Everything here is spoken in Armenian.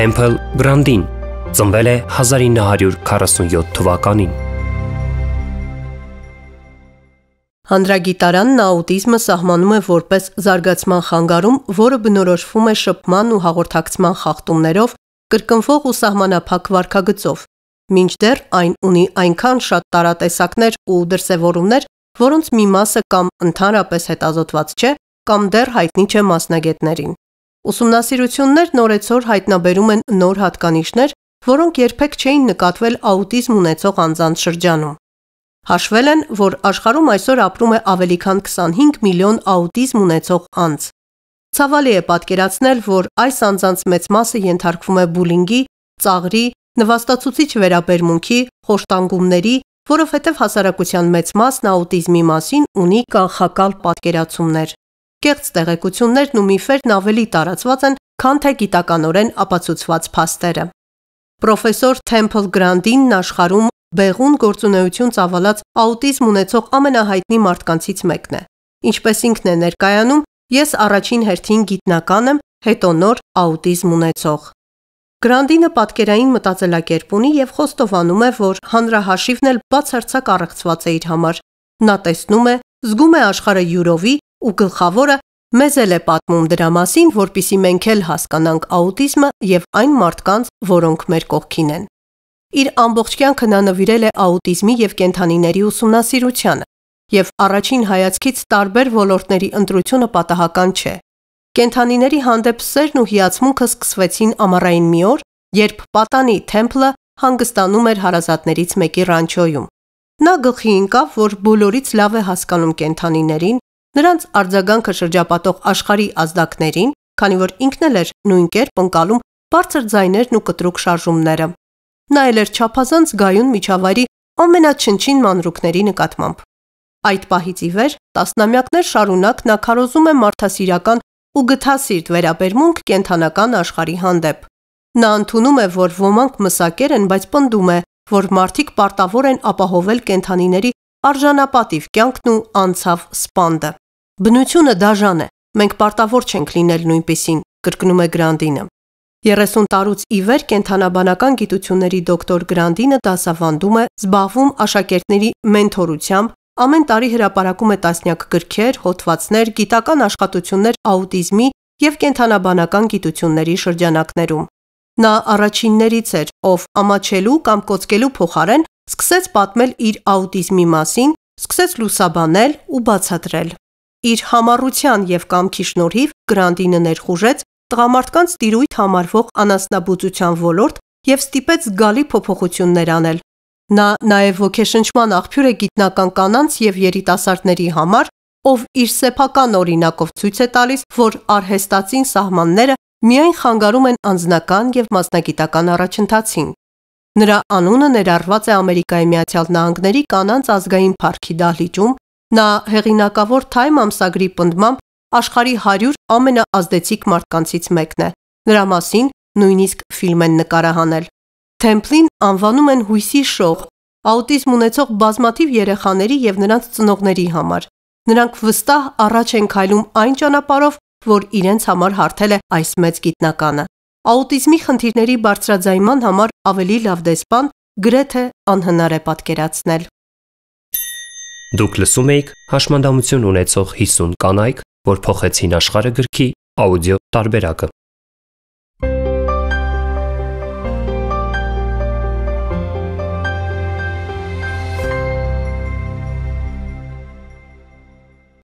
Temple Grandin ծնվել է 1947 թվականին։ Հանրագիտարանն աուտիզմը սահմանում է որպես զարգացման խանգարում, որը բնորոշվում է շփման ու հաղորդակցման խախտումներով, կրկնվող ու սահմանափակ վարքագծով։ Մինչդեռ այն ունի այնքան շատ տարատեսակներ ու դրսևորումներ, որոնց մի մասը կամ ընդհանրապես հետազոտված չէ, կամ դեռ հայտնի չէ մասնագետներին։ Ուսումնասիրություններն օրեցօր հայտնաբերում են նոր հատկանիշներ, որոնք երբեք չէին նկատվել աուտիզմ ունեցող անձանց շրջանում։ Հաշվել են, որ աշխարհում այսօր ապրում է ավելի քան 25 միլիոն աուտիզմ ունեցող անձ։ Ցավալի է պատկերացնել, որ այս անձանց մեծ մասը ենթարկվում է բուլինգի, ծաղրի, նվաստացուցիչ վերաբերմունքի, խոշտանգումների, որովհետև հասարակության մեծ մասն աուտիզմի մասին ունի կանխակալ պատկերացումներ կեղծ տեղեկություններն ու միֆերն ավելի տարածված են, քան թե գիտականորեն ապացուցված փաստերը։ Պրոֆեսոր Թեմփլ Գրանտին աշխարհում բեղուն գործունեություն ծավալած աուտիզմ ունեցող ամենահայտնի մարդկանցից մեկն է։ Ինչպես ինքն է ներկայանում, ես առաջին հերթին գիտնական եմ, հետո նոր աուտիզմ ունեցող։ Գրանտինը պատկերային մտածելակերպ ունի եւ խոստովանում է, որ հանրահաշիվն էլ բացարձակ առեղծված է իր համար։ Նա տեսնում է, զգում է աշխարհը յուրովի ու գլխավորը մեզ էլ է պատմում դրա մասին, որpիսի մենք էլ հասկանանք աուտիզմը եւ այն մարդկանց, որոնք մեր կողքին են։ Իր ամբողջ կյանքը նա նվիրել է աուտիզմի եւ կենթանիների ուսումնասիրությանը, եւ առաջին հայացքից տարբեր ոլորտների ընտրությունը պատահական չէ։ Կենթանիների հանդեպ սերն ու հիացմունքը սկսվեցին ամառային մի օր, երբ պատանի Թեմփլը հանգստանում էր հարազատներից մեկի ռանչոյում։ Նա գլխի ընկավ, որ բոլորից լավ է հասկանում կենթանիներին, նրանց արձագանքը շրջապատող աշխարհի ազդակներին, քանի որ ինքն էլ էր նույն կերպ ընկալում բարձր ձայներն ու կտրուկ շարժումները։ Նա էլ էր չափազանց գայուն միջավայրի ամենաչնչին մանրուկների նկատմամբ։ Այդ պահից ի վեր տասնամյակներ շարունակ նա քարոզում է մարդասիրական ու գթասիրտ վերաբերմունք կենթանական աշխարհի հանդեպ։ Նա ընդունում է, որ ոմանք մսակեր են, բայց պնդում է, որ մարդիկ պարտավոր են ապահովել կենթանիների արժանապատիվ կյանքն ու անցավ սպանդը։ Բնությունը դաժան է։ Մենք պարտավոր չենք լինել նույնպեսին, կրկնում է Գրանտինը։ 30 տարուց ի վեր կենթանաբանական գիտությունների դոկտոր Գրանտինը դասավանդում է, զբաղվում աշակերտների մենթորությամբ, ամեն տարի հրապարակում է տասնյակ գրքեր, հոդվածներ, գիտական աշխատություններ աուտիզմի եւ կենթանաբանական գիտությունների շրջանակներում։ Նա առաջիններից էր, ով ամաչելու կամ կոծկելու փոխարեն սկսեց պատմել իր աուտիզմի մասին, սկսեց լուսաբանել ու բացատրել իր համառության եւ կամքի շնորհիվ Գրանտինը ներխուժեց տղամարդկանց տիրույթ համարվող անասնաբուծության ոլորտ եւ ստիպեց զգալի փոփոխություններ անել։ Նա նաեւ ոգեշնչման աղբյուր է գիտնական կանանց եւ երիտասարդների համար, ով իր սեփական օրինակով ցույց է տալիս, որ արհեստացին սահմանները միայն խանգարում են անձնական եւ մասնագիտական առաջընթացին։ Նրա անունը ներառված է Ամերիկայի Միացյալ Նահանգների կանանց ազգային парքի դահլիճում Նա հեղինակավոր Time ամսագրի պնդմամբ աշխարի 100 ամենաազդեցիկ մարդկանցից մեկն է։ Նրա մասին նույնիսկ ֆիլմ են նկարահանել։ Թեմփլին անվանում են հույսի շող, աուտիզմ ունեցող բազմաթիվ երեխաների եւ նրանց ծնողների համար։ Նրանք վստահ առաջ են քայլում այն ճանապարով, որ իրենց համար հարթել է այս մեծ գիտնականը։ Աուտիզմի խնդիրների բարձրաձայնման համար ավելի լավ դեսպան գրեթե անհնար է պատկերացնել։ Դուք լսում էիք հաշմանդամություն ունեցող 50 կանայք, որ փոխեցին աշխարհը գրքի աուդիո տարբերակը։